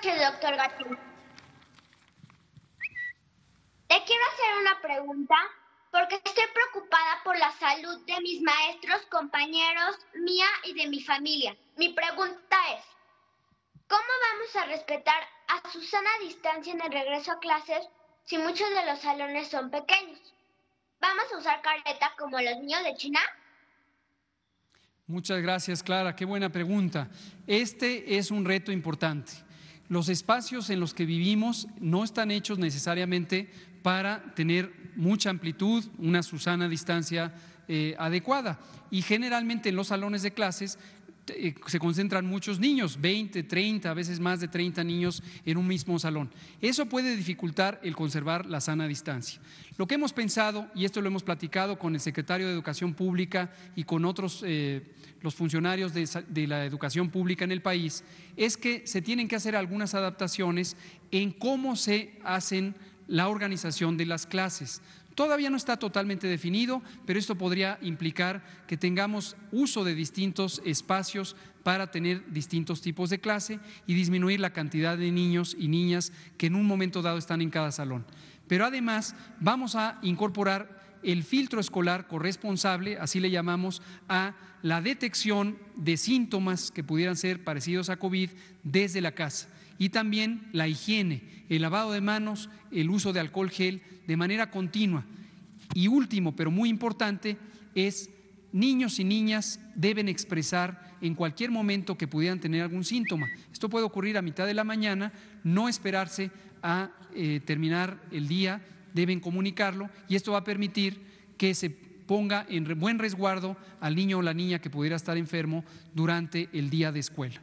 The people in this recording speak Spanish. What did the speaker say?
doctor Gatín. Le quiero hacer una pregunta porque estoy preocupada por la salud de mis maestros, compañeros, mía y de mi familia. Mi pregunta es, ¿cómo vamos a respetar a su sana distancia en el regreso a clases si muchos de los salones son pequeños? ¿Vamos a usar careta como los niños de China? Muchas gracias, Clara. Qué buena pregunta. Este es un reto importante. Los espacios en los que vivimos no están hechos necesariamente para tener mucha amplitud, una susana distancia eh, adecuada. Y generalmente en los salones de clases eh, se concentran muchos niños, 20, 30, a veces más de 30 niños en un mismo salón. Eso puede dificultar el conservar la sana distancia. Lo que hemos pensado, y esto lo hemos platicado con el secretario de Educación Pública y con otros, eh, los funcionarios de la educación pública en el país, es que se tienen que hacer algunas adaptaciones en cómo se hacen la organización de las clases. Todavía no está totalmente definido, pero esto podría implicar que tengamos uso de distintos espacios para tener distintos tipos de clase y disminuir la cantidad de niños y niñas que en un momento dado están en cada salón. Pero además vamos a incorporar el filtro escolar corresponsable, así le llamamos, a la detección de síntomas que pudieran ser parecidos a COVID desde la casa. Y también la higiene, el lavado de manos, el uso de alcohol gel de manera continua. Y último, pero muy importante, es niños y niñas deben expresar en cualquier momento que pudieran tener algún síntoma. Esto puede ocurrir a mitad de la mañana, no esperarse a eh, terminar el día deben comunicarlo y esto va a permitir que se ponga en buen resguardo al niño o la niña que pudiera estar enfermo durante el día de escuela.